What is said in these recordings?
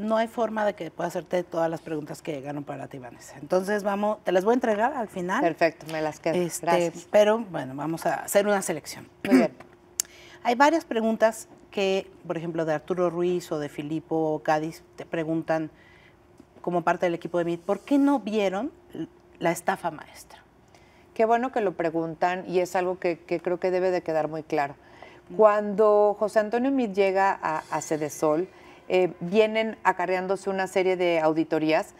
no hay forma de que pueda hacerte todas las preguntas que llegaron para ti, Vanessa. Entonces, vamos, te las voy a entregar al final. Perfecto, me las quedo. Este, pero bueno, vamos a hacer una selección. Muy bien. Hay varias preguntas que, por ejemplo, de Arturo Ruiz o de Filipo Cádiz, te preguntan como parte del equipo de MIT, ¿por qué no vieron la estafa maestra? Qué bueno que lo preguntan y es algo que, creo que debe de quedar muy claro. Mm. Cuando José Antonio Mit llega a, a Sol eh, vienen acarreándose una serie de auditorías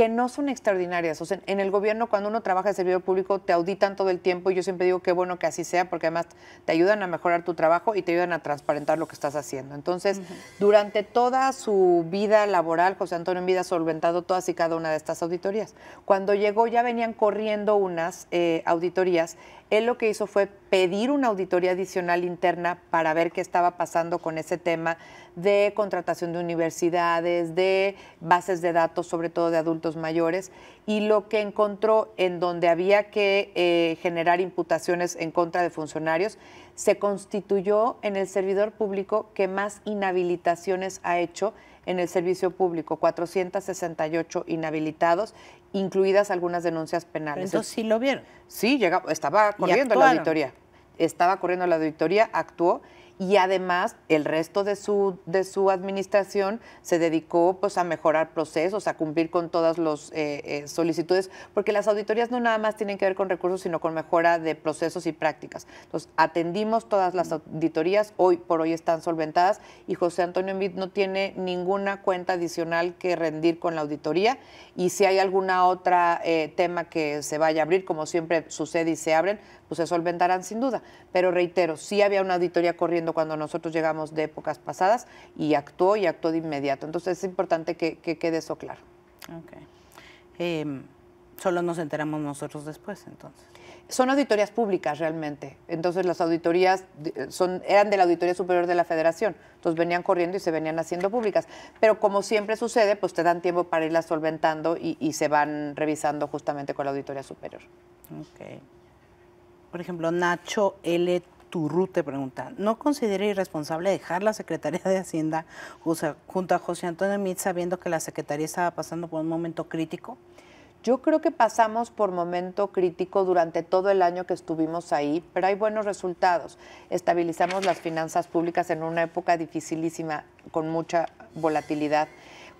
que no son extraordinarias. O sea, en el gobierno, cuando uno trabaja de servidor público, te auditan todo el tiempo y yo siempre digo que bueno que así sea, porque además te ayudan a mejorar tu trabajo y te ayudan a transparentar lo que estás haciendo. Entonces, durante toda su vida laboral, José Antonio Vida ha solventado todas y cada una de estas auditorías. Cuando llegó ya venían corriendo unas eh, auditorías. Él lo que hizo fue pedir una auditoría adicional interna para ver qué estaba pasando con ese tema de contratación de universidades, de bases de datos, sobre todo de adultos mayores y lo que encontró en donde había que eh, generar imputaciones en contra de funcionarios, se constituyó en el servidor público que más inhabilitaciones ha hecho en el servicio público, 468 inhabilitados, incluidas algunas denuncias penales. Entonces sí lo vieron. Sí, llegaba, estaba corriendo la auditoría. Estaba corriendo la auditoría, actuó y además el resto de su, de su administración se dedicó pues, a mejorar procesos, a cumplir con todas las eh, eh, solicitudes, porque las auditorías no nada más tienen que ver con recursos, sino con mejora de procesos y prácticas. Entonces, atendimos todas las auditorías, hoy por hoy están solventadas y José Antonio Envid no tiene ninguna cuenta adicional que rendir con la auditoría y si hay alguna otra eh, tema que se vaya a abrir, como siempre sucede y se abren, pues se solventarán sin duda. Pero reitero, sí había una auditoría corriendo cuando nosotros llegamos de épocas pasadas y actuó y actuó de inmediato. Entonces es importante que, quede eso claro. Okay. Em, solo nos enteramos nosotros después, entonces. Son auditorías públicas realmente. Entonces las auditorías eran de la Auditoría Superior de la Federación. Entonces venían corriendo y se venían haciendo públicas. Pero como siempre sucede, pues te dan tiempo para irlas solventando y, se van revisando justamente con la Auditoría Superior. Ok. Por ejemplo, Nacho L. Ruth te pregunta, ¿no considera irresponsable dejar la Secretaría de Hacienda junto a José Antonio Mitz sabiendo que la Secretaría estaba pasando por un momento crítico? Yo creo que pasamos por momento crítico durante todo el año que estuvimos ahí, pero hay buenos resultados. Estabilizamos las finanzas públicas en una época dificilísima, con mucha volatilidad.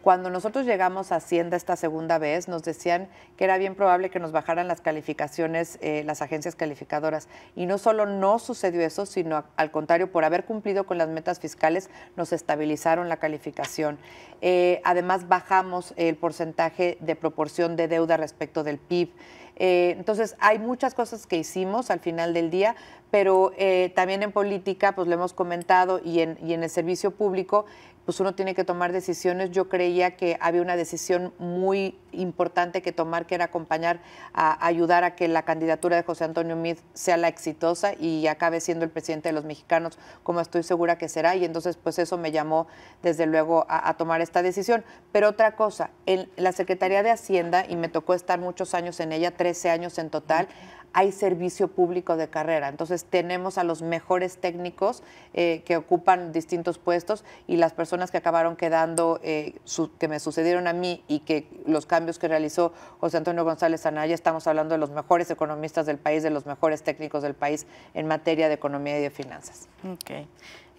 Cuando nosotros llegamos a Hacienda esta segunda vez, nos decían que era bien probable que nos bajaran las calificaciones, eh, las agencias calificadoras. Y no solo no sucedió eso, sino al contrario, por haber cumplido con las metas fiscales, nos estabilizaron la calificación. Eh, además, bajamos el porcentaje de proporción de deuda respecto del PIB. Eh, entonces, hay muchas cosas que hicimos al final del día, pero también en política, pues lo hemos comentado, y en, y en el servicio público, pues, uno tiene que tomar decisiones. Yo creía que había una decisión muy importante que tomar, que era acompañar, a ayudar a que la candidatura de José Antonio Meade sea la exitosa y acabe siendo el presidente de los mexicanos, como estoy segura que será. Y entonces, pues eso me llamó desde luego a, tomar esta decisión. Pero otra cosa, en la Secretaría de Hacienda, y me tocó estar muchos años en ella, 13 años en total, hay servicio público de carrera. Entonces tenemos a los mejores técnicos eh, que ocupan distintos puestos y las personas que acabaron quedando, eh, que me sucedieron a mí y que los cambios cambios que realizó José Antonio González Anaya, estamos hablando de los mejores economistas del país, de los mejores técnicos del país en materia de economía y de finanzas. Ok.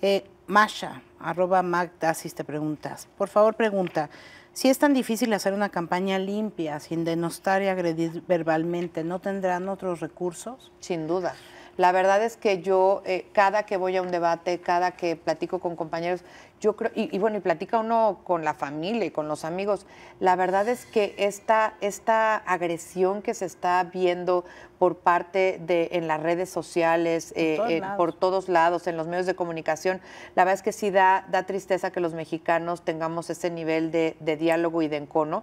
Eh, Masha, arroba te preguntas. Por favor, pregunta. Si es tan difícil hacer una campaña limpia, sin denostar y agredir verbalmente, ¿no tendrán otros recursos? Sin duda. La verdad es que yo, eh, cada que voy a un debate, cada que platico con compañeros, yo creo, y, bueno, y platica uno con la familia y con los amigos, la verdad es que esta, esta agresión que se está viendo por parte de en las redes sociales, eh, eh, por todos lados, en los medios de comunicación, la verdad es que sí da, da tristeza que los mexicanos tengamos ese nivel de diálogo y de encono.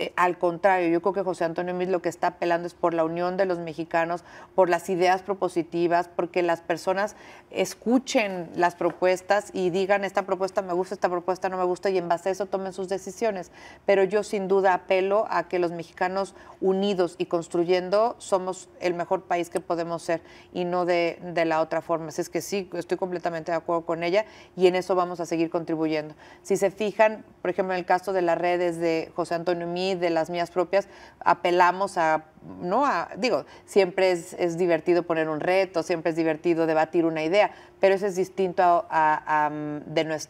Eh, al contrario, yo creo que José Antonio Mis lo que está apelando es por la unión de los mexicanos, por las ideas propositivas, porque las personas escuchen las propuestas y digan esta propuesta me gusta, esta propuesta no me gusta y en base a eso tomen sus decisiones. Pero yo sin duda apelo a que los mexicanos unidos y construyendo somos el mejor país que podemos ser y no de, la otra forma. Así es que sí, estoy completamente de acuerdo con ella y en eso vamos a seguir contribuyendo. Si se fijan, por ejemplo, en el caso de las redes de José Antonio Mis, de las mías propias, apelamos a, ¿no? digo, siempre es, divertido poner un reto, siempre es divertido debatir una idea, pero eso es distinto a, a, a mm,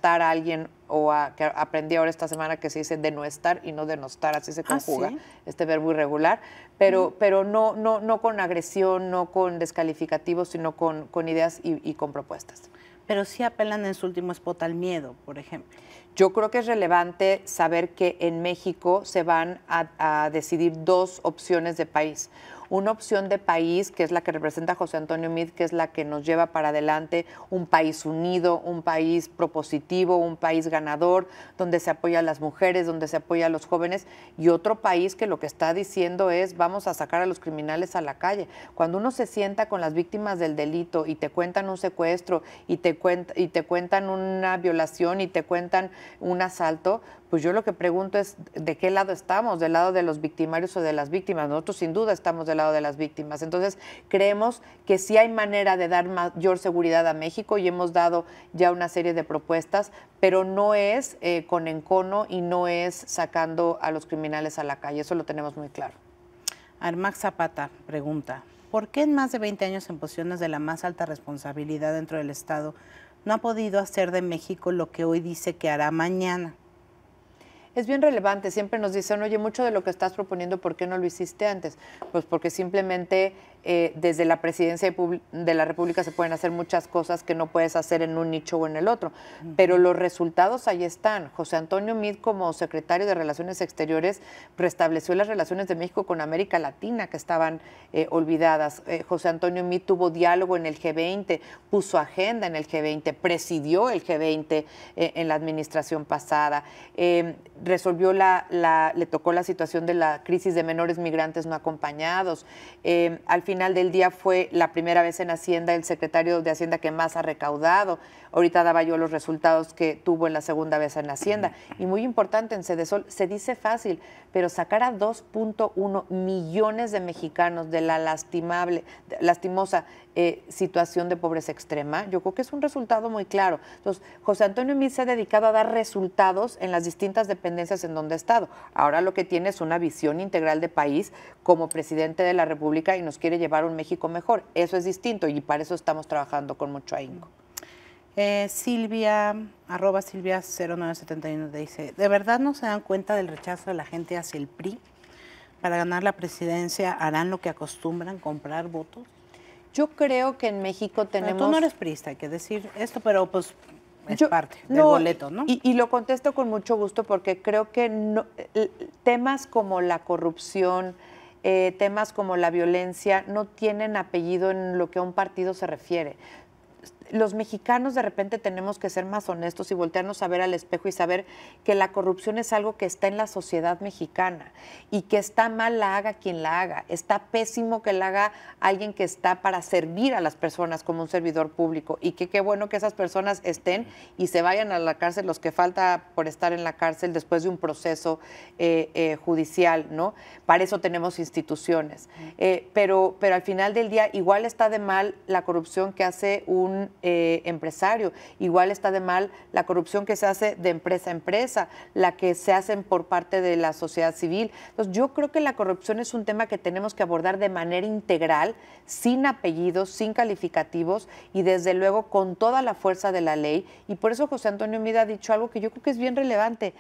a alguien o a, que aprendí ahora esta semana que se dice denostar y no denostar, así se ah, conjuga este verbo irregular, pero, pero no, no, no con agresión, no con descalificativos, sino con, ideas y con propuestas pero sí apelan en su último spot al miedo, por ejemplo. Yo creo que es relevante saber que en México se van a, a decidir dos opciones de país una opción de país, que es la que representa José Antonio Mid, que es la que nos lleva para adelante, un país unido, un país propositivo, un país ganador, donde se apoya a las mujeres, donde se apoya a los jóvenes, y otro país que lo que está diciendo es vamos a sacar a los criminales a la calle. Cuando uno se sienta con las víctimas del delito y te cuentan un secuestro y te, y te cuentan una violación y te cuentan un asalto, pues yo lo que pregunto es de qué lado estamos, del lado de los victimarios o de las víctimas. Nosotros sin duda estamos del lado de las víctimas. Entonces, creemos que sí hay manera de dar mayor seguridad a México y hemos dado ya una serie de propuestas, pero no es eh, con encono y no es sacando a los criminales a la calle. Eso lo tenemos muy claro. Armax Zapata pregunta, ¿por qué en más de 20 años en posiciones de la más alta responsabilidad dentro del Estado no ha podido hacer de México lo que hoy dice que hará mañana? es bien relevante. Siempre nos dicen, oye, mucho de lo que estás proponiendo, ¿por qué no lo hiciste antes? Pues porque simplemente eh, desde la presidencia de la República se pueden hacer muchas cosas que no puedes hacer en un nicho o en el otro, pero los resultados ahí están. José Antonio Mid, como secretario de Relaciones Exteriores, restableció las relaciones de México con América Latina que estaban eh, olvidadas. Eh, José Antonio Meade tuvo diálogo en el G20, puso agenda en el G20, presidió el G20 en la administración pasada, em, resolvió la, la, le tocó la situación de la crisis de menores migrantes no acompañados. Em, al final del día fue la primera vez en Hacienda el secretario de Hacienda que más ha recaudado. Ahorita daba yo los resultados que tuvo en la segunda vez en Hacienda. Y muy importante en Sol, se dice fácil, pero sacar a 2.1 millones de mexicanos de la lastimable, lastimosa eh, situación de pobreza extrema. Yo creo que es un resultado muy claro. Entonces, José Antonio Mis se ha dedicado a dar resultados en las distintas dependencias en donde ha estado. Ahora lo que tiene es una visión integral de país como presidente de la República y nos quiere llevar un México mejor. Eso es distinto y para eso estamos trabajando con mucho ahínco. Eh, Silvia, arroba Silvia 0971 dice, ¿de verdad no se dan cuenta del rechazo de la gente hacia el PRI? Para ganar la presidencia harán lo que acostumbran, comprar votos. Yo creo que en México tenemos... tú no eres prista, hay que decir esto, pero pues es parte del boleto, ¿no? Y, lo contesto con mucho gusto porque creo que temas como la corrupción, eh, temas como la violencia, no tienen apellido en lo que a un partido se refiere los mexicanos de repente tenemos que ser más honestos y voltearnos a ver al espejo y saber que la corrupción es algo que está en la sociedad mexicana y que está mal la haga quien la haga. Está pésimo que la haga alguien que está para servir a las personas como un servidor público y que qué bueno que esas personas estén y se vayan a la cárcel los que falta por estar en la cárcel después de un proceso eh, eh, judicial, ¿no? Para eso tenemos instituciones. Eh, pero, pero al final del día igual está de mal la corrupción que hace un eh, empresario. Igual está de mal la corrupción que se hace de empresa a empresa, la que se hacen por parte de la sociedad civil. Entonces, yo creo que la corrupción es un tema que tenemos que abordar de manera integral, sin apellidos, sin calificativos y desde luego con toda la fuerza de la ley. Y por eso José Antonio Mida ha dicho algo que yo creo que es bien relevante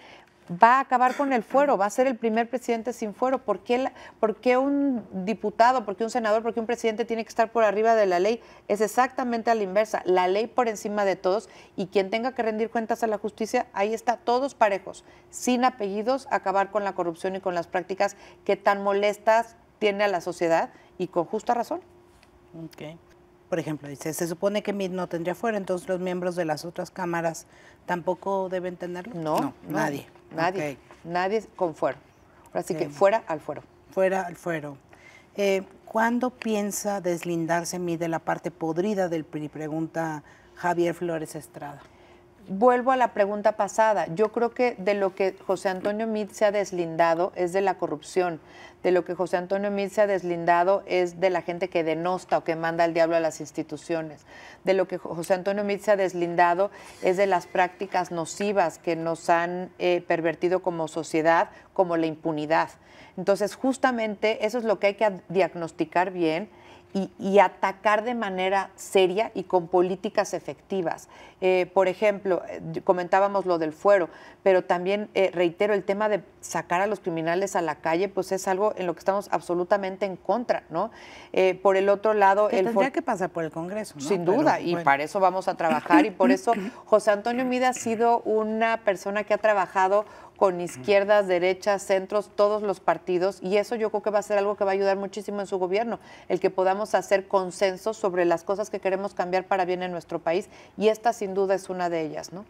va a acabar con el fuero, va a ser el primer presidente sin fuero. ¿Por qué, un diputado, por qué un senador, por qué un presidente tiene que estar por arriba de la ley? Es exactamente a la inversa, la ley por encima de todos y quien tenga que rendir cuentas a la justicia, ahí está, todos parejos, sin apellidos, acabar con la corrupción y con las prácticas que tan molestas tiene a la sociedad y con justa razón. por ejemplo, dice, se supone que MIT no tendría fuera, entonces los miembros de las otras cámaras tampoco deben tenerlo. no nadie. Nadie. Nadie con fuero. Así que fuera al fuero. Fuera al fuero. Eh, ¿Cuándo piensa deslindarse mí de la parte podrida del PRI? Pregunta Javier Flores Estrada vuelvo a la pregunta pasada. Yo creo que de lo que José Antonio Meade se ha deslindado es de la corrupción. De lo que José Antonio Meade se ha deslindado es de la gente que denosta o que manda al diablo a las instituciones. De lo que José Antonio Meade se ha deslindado es de las prácticas nocivas que nos han eh, pervertido como sociedad, como la impunidad. Entonces, justamente eso es lo que hay que diagnosticar bien y, atacar de manera seria y con políticas efectivas. Eh, por ejemplo, eh, comentábamos lo del fuero, pero también eh, reitero, el tema de sacar a los criminales a la calle, pues es algo en lo que estamos absolutamente en contra, ¿no? por el otro lado... el tendría que pasar por el Congreso, Sin duda, y para eso vamos a trabajar, y por eso José Antonio Mida ha sido una persona que ha trabajado con izquierdas, derechas, centros, todos los partidos, y eso yo creo que va a ser algo que va a ayudar muchísimo en su gobierno, el que podamos hacer consensos sobre las cosas que queremos cambiar para bien en nuestro país, y esta sin duda es una de ellas, ¿no?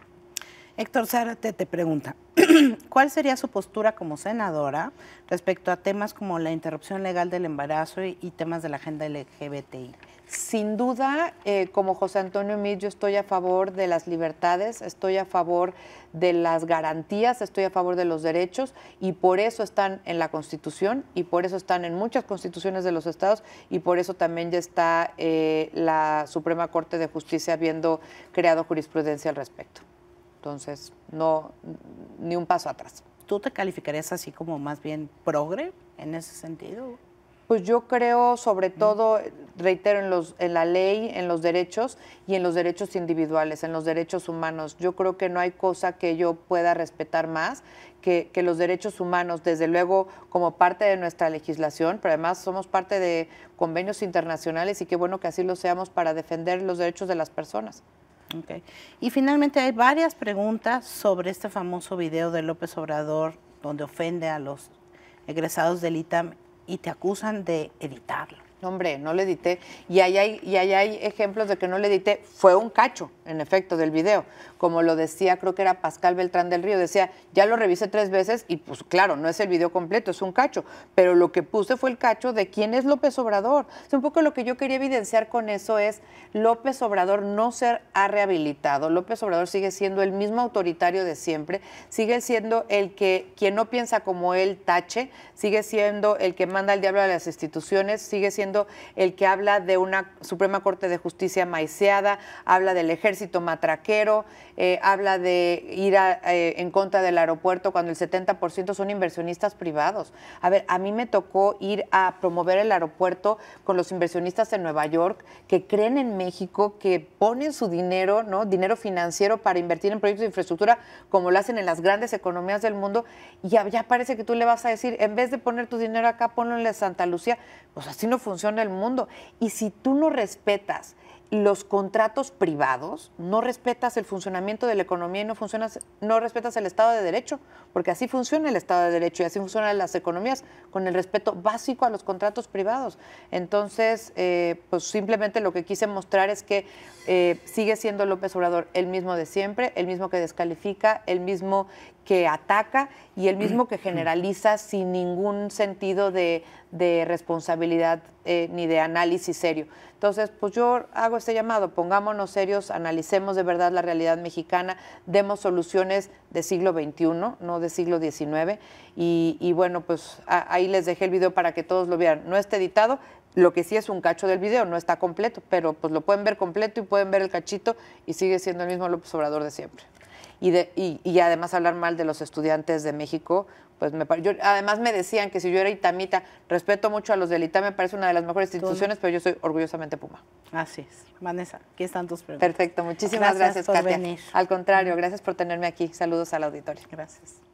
Héctor Zárate te pregunta, ¿cuál sería su postura como senadora respecto a temas como la interrupción legal del embarazo y, temas de la agenda LGBTI? Sin duda, eh, como José Antonio Meade, yo estoy a favor de las libertades, estoy a favor de las garantías, estoy a favor de los derechos y por eso están en la Constitución y por eso están en muchas constituciones de los estados y por eso también ya está eh, la Suprema Corte de Justicia habiendo creado jurisprudencia al respecto. Entonces, no, ni un paso atrás. ¿Tú te calificarías así como más bien progre en ese sentido? Pues yo creo, sobre todo, reitero, en, la ley, en los derechos y en los derechos individuales, en los derechos humanos. Yo creo que no hay cosa que yo pueda respetar más que, los derechos humanos, desde luego como parte de nuestra legislación, pero además somos parte de convenios internacionales y qué bueno que así lo seamos para defender los derechos de las personas. Okay. Y finalmente hay varias preguntas sobre este famoso video de López Obrador donde ofende a los egresados del ITAM y te acusan de editarlo hombre, no le edité. Y ahí, hay, y hay ejemplos de que no le edité. Fue un cacho, en efecto, del video. Como lo decía, creo que era Pascal Beltrán del Río, decía, ya lo revisé tres veces y pues claro, no es el video completo, es un cacho. Pero lo que puse fue el cacho de quién es López Obrador. un poco lo que yo quería evidenciar con eso es López Obrador no ser ha rehabilitado. López Obrador sigue siendo el mismo autoritario de siempre, sigue siendo el que quien no piensa como él tache, sigue siendo el que manda el diablo a las instituciones, sigue siendo el que habla de una Suprema Corte de Justicia maiseada, habla del ejército matraquero, eh, habla de ir eh, en contra del aeropuerto cuando el 70% son inversionistas privados. A ver, a mí me tocó ir a promover el aeropuerto con los inversionistas en Nueva York que creen en México, que ponen su dinero, ¿no? Dinero financiero para invertir en proyectos de infraestructura como lo hacen en las grandes economías del mundo. Y ya, parece que tú le vas a decir, en vez de poner tu dinero acá, ponlo en Santa Lucía. Pues así no funciona el mundo. Y si tú no respetas los contratos privados, no respetas el funcionamiento de la economía y no, funcionas, no respetas el Estado de Derecho, porque así funciona el Estado de Derecho y así funcionan las economías, con el respeto básico a los contratos privados. Entonces, eh, pues simplemente lo que quise mostrar es que eh, sigue siendo López Obrador el mismo de siempre, el mismo que descalifica, el mismo que ataca y el mismo que generaliza sin ningún sentido de, responsabilidad eh, ni de análisis serio. Entonces, pues yo hago este llamado, pongámonos serios, analicemos de verdad la realidad mexicana, demos soluciones de siglo XXI, no de siglo XIX. Y, bueno, pues ahí les dejé el video para que todos lo vieran. No está editado, lo que sí es un cacho del video, no está completo, pero pues lo pueden ver completo y pueden ver el cachito y sigue siendo el mismo López Obrador de siempre y, y, y además hablar mal de los estudiantes de México, pues me yo, además me decían que si yo era itamita, respeto mucho a los del ITAM, me parece una de las mejores instituciones, pero yo soy orgullosamente Puma. Así es. Vanessa, aquí están tus preguntas. Perfecto, muchísimas gracias, por Venir. Al contrario, gracias por tenerme aquí. Saludos al auditorio. Gracias.